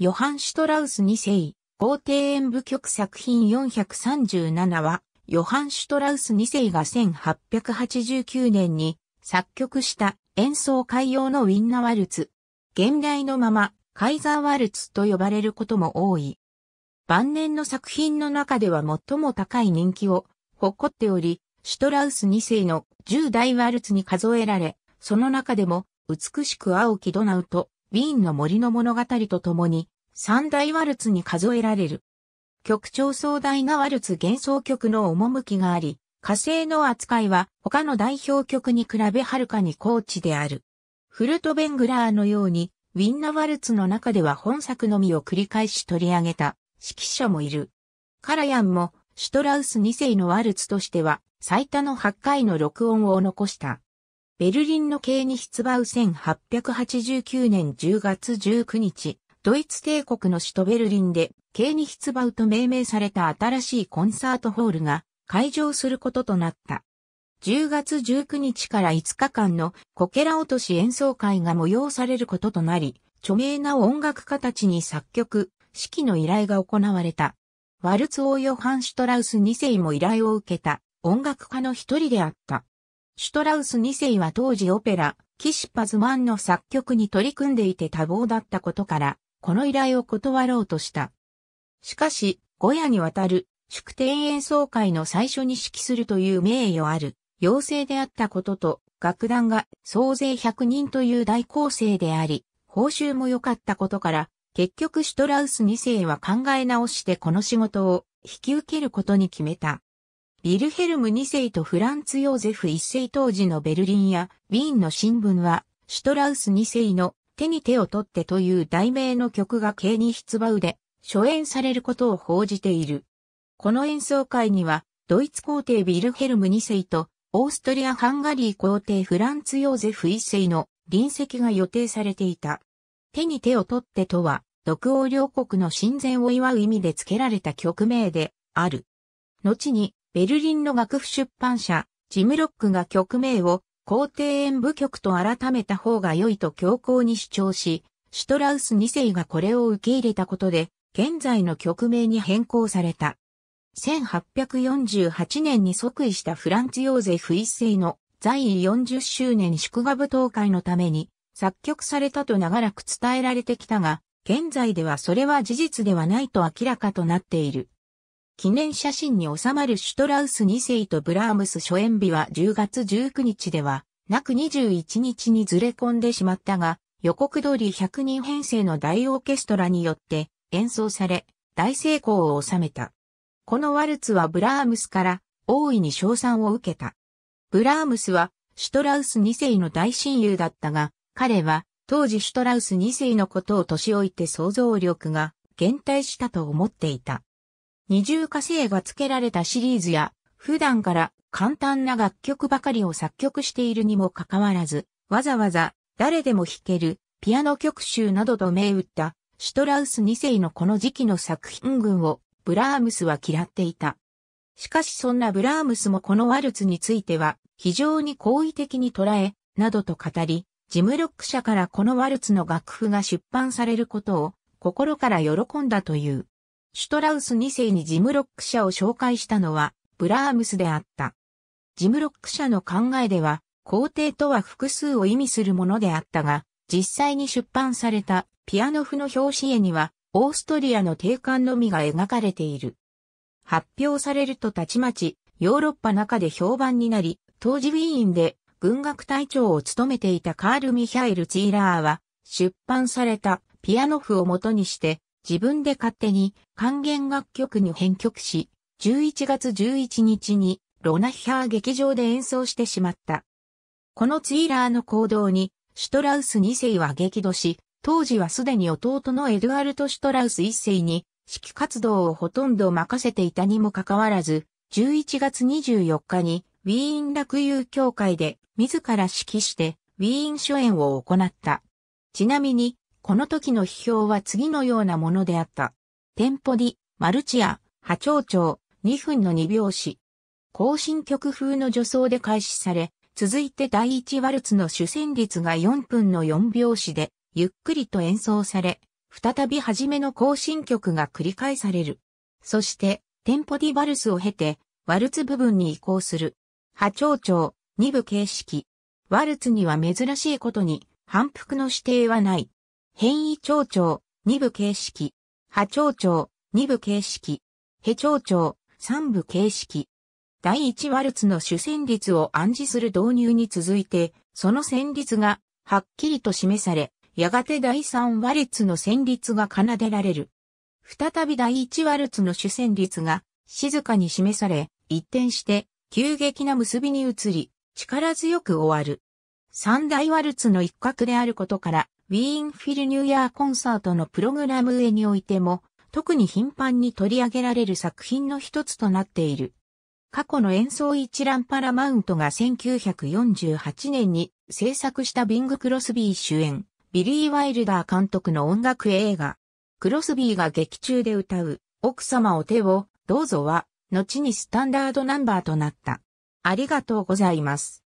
ヨハン・シュトラウス2世、皇帝演舞曲作品437は、ヨハン・シュトラウス2世が1889年に作曲した演奏会用のウィンナワルツ。現代のまま、カイザーワルツと呼ばれることも多い。晩年の作品の中では最も高い人気を誇っており、シュトラウス2世の10代ワルツに数えられ、その中でも美しく青きドナウとウィーンの森の物語とともに、三大ワルツに数えられる。曲調壮大なワルツ幻想曲の趣があり、火星の扱いは他の代表曲に比べはるかに高知である。フルトベングラーのように、ウィンナワルツの中では本作のみを繰り返し取り上げた指揮者もいる。カラヤンもシュトラウス2世のワルツとしては最多の8回の録音を残した。ベルリンのケに出馬う1889年10月19日、ドイツ帝国の首都ベルリンで、ケに出馬うと命名された新しいコンサートホールが開場することとなった。10月19日から5日間のこけら落とし演奏会が催されることとなり、著名な音楽家たちに作曲、指揮の依頼が行われた。ワルツ王ヨハン・シュトラウス2世も依頼を受けた音楽家の一人であった。シュトラウス2世は当時オペラ、キシパズマンの作曲に取り組んでいて多忙だったことから、この依頼を断ろうとした。しかし、五夜にわたる祝典演奏会の最初に指揮するという名誉ある要請であったことと、楽団が総勢100人という大構成であり、報酬も良かったことから、結局シュトラウス2世は考え直してこの仕事を引き受けることに決めた。ビルヘルム2世とフランツ・ヨーゼフ1世当時のベルリンやウィーンの新聞は、シュトラウス2世の手に手を取ってという題名の曲がケに出馬うで初演されることを報じている。この演奏会には、ドイツ皇帝ビルヘルム2世と、オーストリア・ハンガリー皇帝フランツ・ヨーゼフ1世の臨席が予定されていた。手に手を取ってとは、独王両国の親善を祝う意味で付けられた曲名である。後に、ベルリンの楽譜出版社、ジムロックが曲名を皇帝演舞曲と改めた方が良いと強硬に主張し、シュトラウス2世がこれを受け入れたことで、現在の曲名に変更された。1848年に即位したフランツ・ヨーゼフ一世の在位40周年祝賀舞踏会のために作曲されたと長らく伝えられてきたが、現在ではそれは事実ではないと明らかとなっている。記念写真に収まるシュトラウス2世とブラームス初演日は10月19日では、なく21日にずれ込んでしまったが、予告通り100人編成の大オーケストラによって演奏され、大成功を収めた。このワルツはブラームスから大いに賞賛を受けた。ブラームスはシュトラウス2世の大親友だったが、彼は当時シュトラウス2世のことを年老いて想像力が減退したと思っていた。二重火星が付けられたシリーズや、普段から簡単な楽曲ばかりを作曲しているにもかかわらず、わざわざ誰でも弾けるピアノ曲集などと銘打ったシュトラウス2世のこの時期の作品群をブラームスは嫌っていた。しかしそんなブラームスもこのワルツについては非常に好意的に捉え、などと語り、ジムロック社からこのワルツの楽譜が出版されることを心から喜んだという。シュトラウス2世にジムロック社を紹介したのは、ブラームスであった。ジムロック社の考えでは、皇帝とは複数を意味するものであったが、実際に出版されたピアノ譜の表紙絵には、オーストリアの定冠のみが描かれている。発表されるとたちまち、ヨーロッパ中で評判になり、当時ウィーンで軍学隊長を務めていたカール・ミヒャイル・チーラーは、出版されたピアノ譜を元にして、自分で勝手に還元楽曲に編曲し、11月11日にロナヒャー劇場で演奏してしまった。このツイーラーの行動に、シュトラウス2世は激怒し、当時はすでに弟のエドゥアルト・シュトラウス1世に指揮活動をほとんど任せていたにもかかわらず、11月24日にウィーン楽友協会で自ら指揮してウィーン初演を行った。ちなみにこの時の批評は次のようなものであった。テンポディ、マルチア、波長長、2分の2拍子。行進曲風の助走で開始され、続いて第1ワルツの主旋律が4分の4拍子で、ゆっくりと演奏され、再び初めの行進曲が繰り返される。そして、テンポディワルスを経て、ワルツ部分に移行する。波長長、2部形式。ワルツには珍しいことに、反復の指定はない。変異長々二部形式。波長々二部形式。へ長々三部形式。第一ワルツの主旋律を暗示する導入に続いて、その旋律がはっきりと示され、やがて第三ワルツの旋律が奏でられる。再び第一ワルツの主旋律が静かに示され、一転して急激な結びに移り、力強く終わる。三大ワルツの一角であることから、ウィーンフィルニューヤーコンサートのプログラム上においても、特に頻繁に取り上げられる作品の一つとなっている。過去の演奏一覧パラマウントが1948年に制作したビング・クロスビー主演、ビリー・ワイルダー監督の音楽映画。クロスビーが劇中で歌う、奥様お手を、どうぞは、後にスタンダードナンバーとなった。ありがとうございます。